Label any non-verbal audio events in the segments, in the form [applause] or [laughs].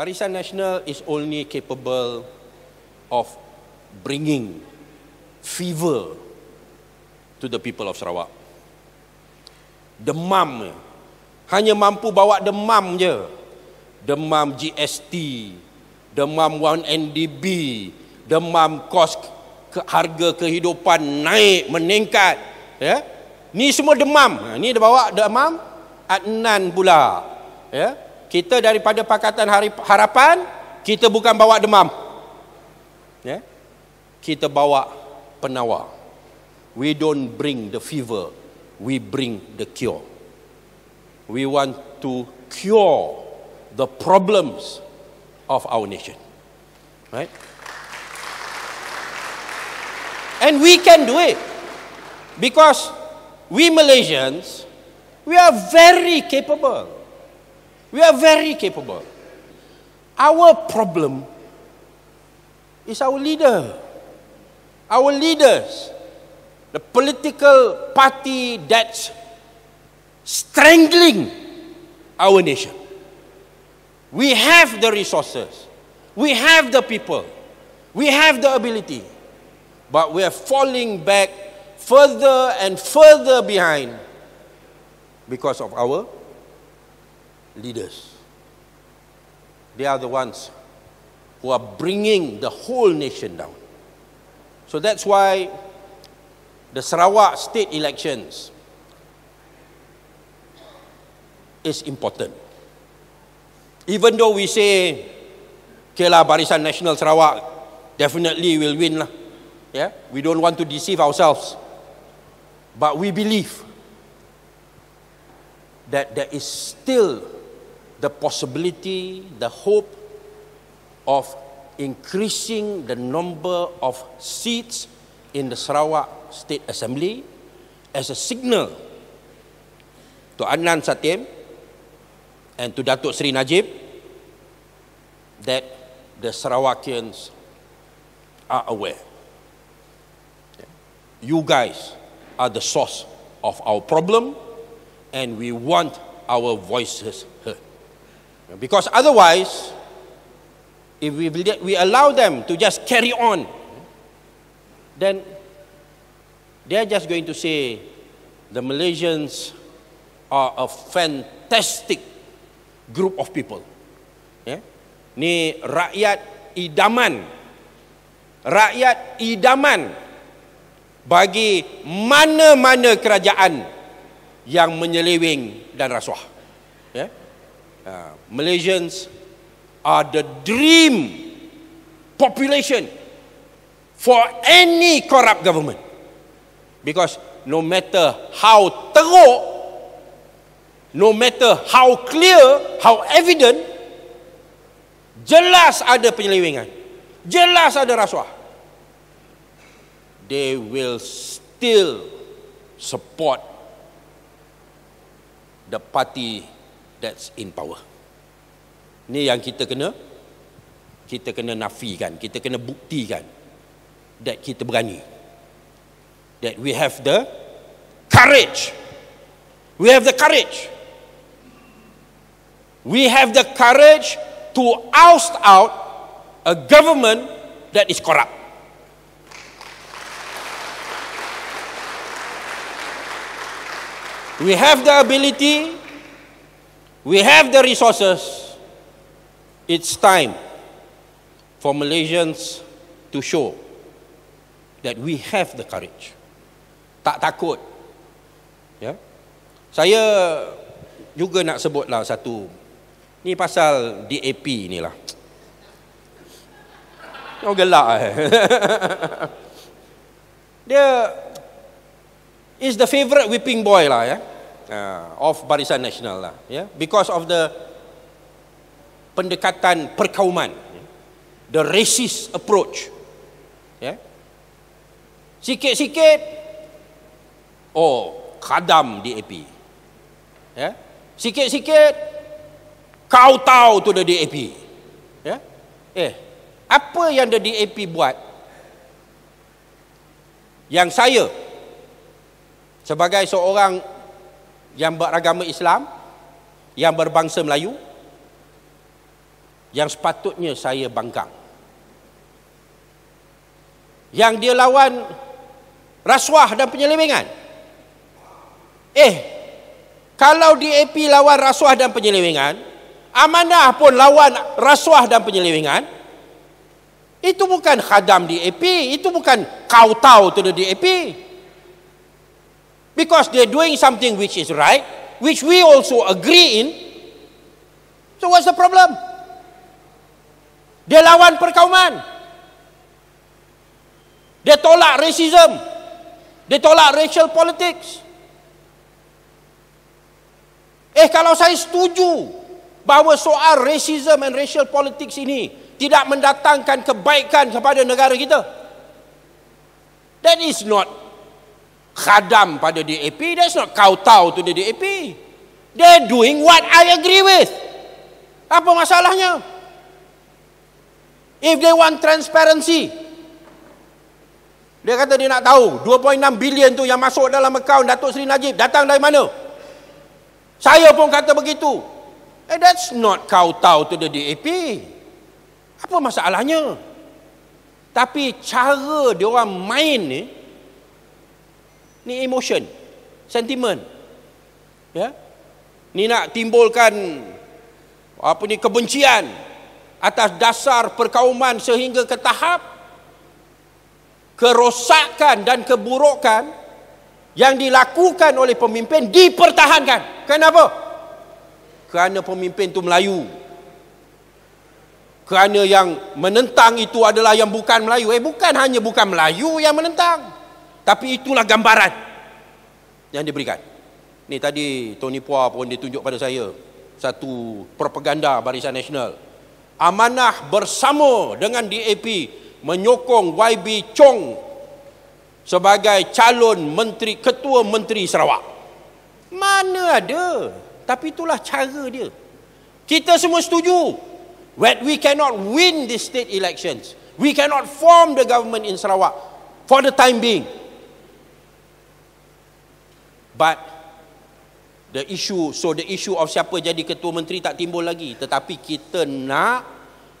Barisan Nasional is only capable of bringing fever to the people of Sarawak. Demam hanya mampu bawa demam je. Demam GST, demam 1NDB, demam kos ke harga kehidupan naik meningkat ya ni semua demam ha, ni dia bawa demam Adnan pula ya kita daripada pakatan harapan kita bukan bawa demam ya kita bawa penawar we don't bring the fever we bring the cure we want to cure the problems of our nation right and we can do it because we Malaysians we are very capable We are very capable. Our problem is our leader. Our leaders, the political party that's strangling our nation. We have the resources. We have the people. We have the ability. But we are falling back further and further behind because of our leaders. They are the ones who are bringing the whole nation down. So that's why the Sarawak state elections is important. Even though we say, okay lah, Barisan Nasional Sarawak definitely will win lah. Yeah? We don't want to deceive ourselves. But we believe that there is still the possibility, the hope of increasing the number of seats in the Sarawak State Assembly as a signal to Annan Satim and to Datuk Sri Najib that the Sarawakians are aware. You guys are the source of our problem and we want our voices heard. Because otherwise, if we, we allow them to just carry on, then they are just going to say the Malaysians are a fantastic group of people. Yeah? Ni rakyat idaman. Rakyat idaman bagi mana-mana kerajaan yang menyeleweng dan rasuah. Yeah? Ah, Malaysians are the dream population for any corrupt government because no matter how teruk no matter how clear how evident jelas ada penyelewengan jelas ada rasuah they will still support the party that's in power. Ini yang kita kena kita kena nafikan, kita kena buktikan that kita berani. That we have the courage. We have the courage. We have the courage to oust out a government that is corrupt. We have the ability We have the resources. It's time for Malaysians to show that we have the courage. Tak takut. Ya. Yeah? Saya juga nak sebutlah satu. Ni pasal DAP inilah. lah. Oh gelak eh. [laughs] Dia is the favorite whipping boy lah ya. Yeah? uh, of Barisan Nasional lah yeah? because of the pendekatan perkauman ya. the racist approach yeah? sikit-sikit oh kadam di DAP yeah? sikit-sikit kau tahu tu the DAP yeah? eh apa yang the EP buat yang saya sebagai seorang yang beragama Islam, yang berbangsa Melayu, yang sepatutnya saya banggang. Yang dia lawan rasuah dan penyelewengan. Eh, kalau DAP lawan rasuah dan penyelewengan, amanah pun lawan rasuah dan penyelewengan, itu bukan khadam DAP, itu bukan kau tahu tu DAP. Itu because they're doing something which is right, which we also agree in. So what's the problem? Dia lawan perkauman. Dia tolak racism. Dia tolak racial politics. Eh kalau saya setuju bahawa soal racism and racial politics ini tidak mendatangkan kebaikan kepada negara kita. That is not khadam pada DAP that's not kau tahu tu the DAP they doing what I agree with apa masalahnya if they want transparency dia kata dia nak tahu 2.6 bilion tu yang masuk dalam account Datuk Seri Najib datang dari mana saya pun kata begitu eh, that's not kau tahu tu the DAP apa masalahnya tapi cara dia orang main ni eh, ni emotion sentimen ya ni nak timbulkan apa ni kebencian atas dasar perkauman sehingga ke tahap kerosakan dan keburukan yang dilakukan oleh pemimpin dipertahankan kenapa kerana pemimpin itu Melayu kerana yang menentang itu adalah yang bukan Melayu eh bukan hanya bukan Melayu yang menentang tapi itulah gambaran yang diberikan. Ni tadi Tony Pua pun ditunjuk pada saya satu propaganda Barisan Nasional. Amanah bersama dengan DAP menyokong YB Chong sebagai calon menteri ketua menteri Sarawak. Mana ada? Tapi itulah cara dia. Kita semua setuju that we cannot win the state elections. We cannot form the government in Sarawak for the time being but the issue so the issue of siapa jadi ketua menteri tak timbul lagi tetapi kita nak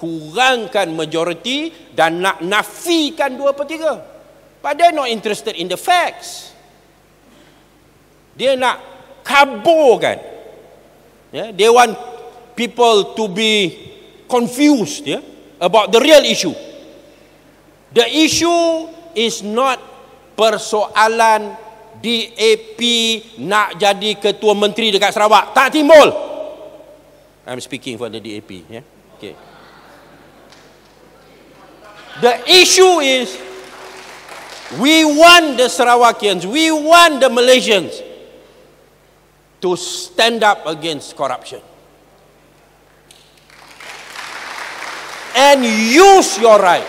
kurangkan majoriti dan nak nafikan dua per tiga. but they're not interested in the facts dia nak kaburkan yeah, they want people to be confused yeah, about the real issue the issue is not persoalan DAP nak jadi ketua menteri dekat Sarawak tak timbul I'm speaking for the DAP yeah? okay. the issue is we want the Sarawakians we want the Malaysians to stand up against corruption and use your right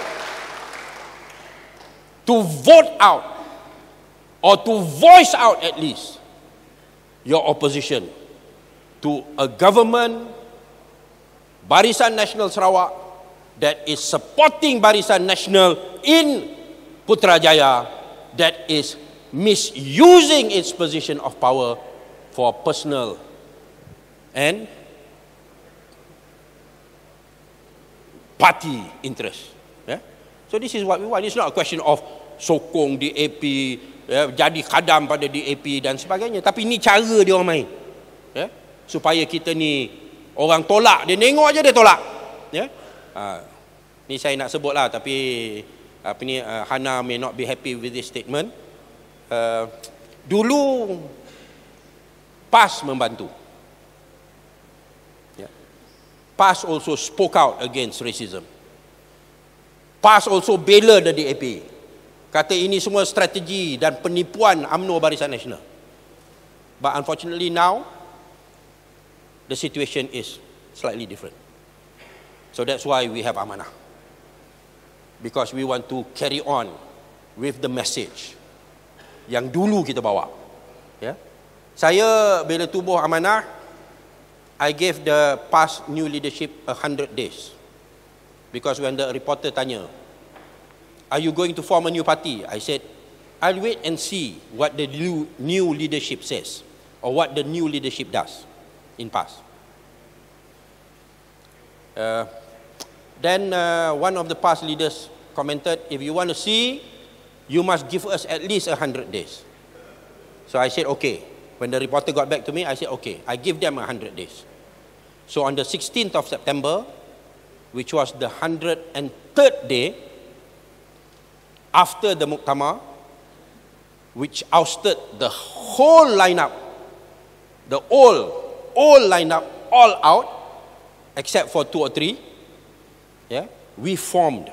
to vote out or to voice out at least your opposition to a government Barisan Nasional Sarawak that is supporting Barisan Nasional in Putrajaya that is misusing its position of power for personal and party interest. Yeah? So this is what we want. It's not a question of sokong DAP, ya, jadi kadam pada DAP dan sebagainya tapi ini cara dia orang main ya supaya kita ni orang tolak dia tengok aja dia tolak ya ha, ni saya nak sebut lah tapi apa ni uh, Hana may not be happy with this statement uh, dulu PAS membantu ya PAS also spoke out against racism PAS also bela the DAP kata ini semua strategi dan penipuan UMNO Barisan Nasional. But unfortunately now the situation is slightly different. So that's why we have amanah. Because we want to carry on with the message yang dulu kita bawa. Yeah? Saya bila tubuh amanah I gave the past new leadership a hundred days. Because when the reporter tanya, Are you going to form a new party? I said, I'll wait and see what the new, leadership says or what the new leadership does in past. Uh, then uh, one of the past leaders commented, if you want to see, you must give us at least 100 days. So I said, okay. When the reporter got back to me, I said, okay, I give them 100 days. So on the 16th of September, which was the 103rd day after the Muktamar, which ousted the whole lineup, the all, all lineup, all out, except for two or three, yeah, we formed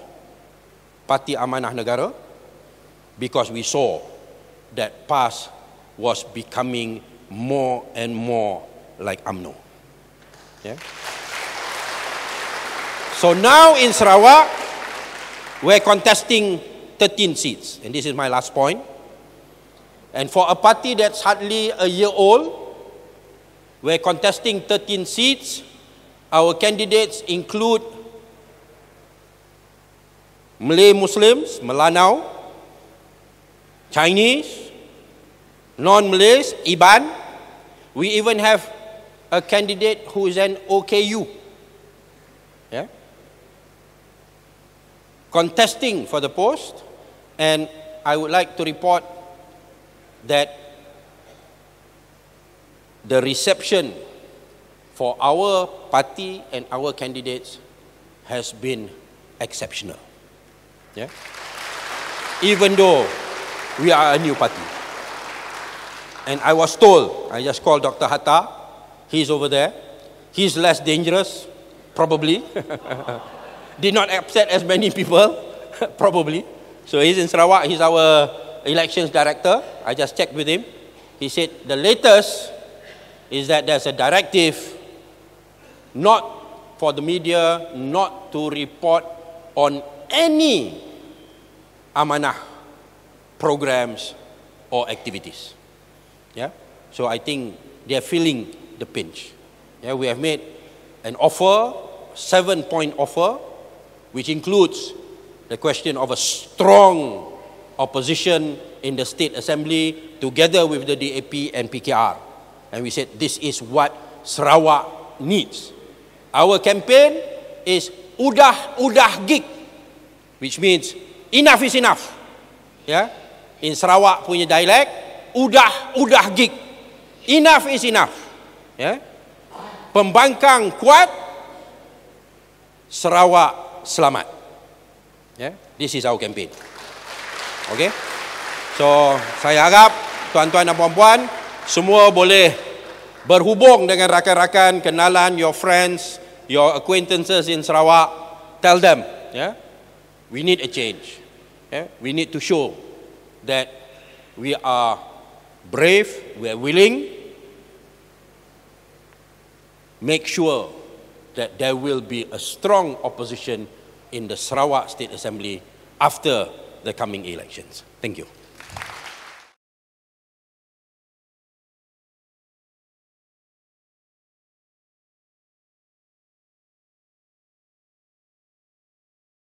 Parti Amanah Negara because we saw that PAS was becoming more and more like AMNO. Yeah? So now in Sarawak, we're contesting 13 seats. And this is my last point. And for a party that's hardly a year old, we're contesting 13 seats. Our candidates include Malay Muslims, Melanau, Chinese, non-Malays, Iban. We even have a candidate who is an OKU. Yeah? Contesting for the post. And I would like to report that the reception for our party and our candidates has been exceptional. Yeah? Even though we are a new party. And I was told, I just called Dr. Hatta, he's over there. He's less dangerous, probably. [laughs] Did not upset as many people, [laughs] probably. So he's in Sarawak, he's our elections director. I just checked with him. He said the latest is that there's a directive not for the media not to report on any amanah programs or activities. Yeah? So I think they are feeling the pinch. Yeah, we have made an offer, seven point offer, which includes the question of a strong opposition in the state assembly together with the DAP and PKR. And we said this is what Sarawak needs. Our campaign is udah udah gig, which means enough is enough. Yeah? In Sarawak punya dialect, udah udah gig. Enough is enough. Yeah? Pembangkang kuat, Sarawak selamat. Yeah, this is our campaign. Okay. So saya harap tuan-tuan dan puan-puan semua boleh berhubung dengan rakan-rakan, kenalan, your friends, your acquaintances in Sarawak. Tell them, yeah, we need a change. Yeah, we need to show that we are brave, we are willing. Make sure that there will be a strong opposition. in the Sarawak State Assembly after the coming elections. Thank you.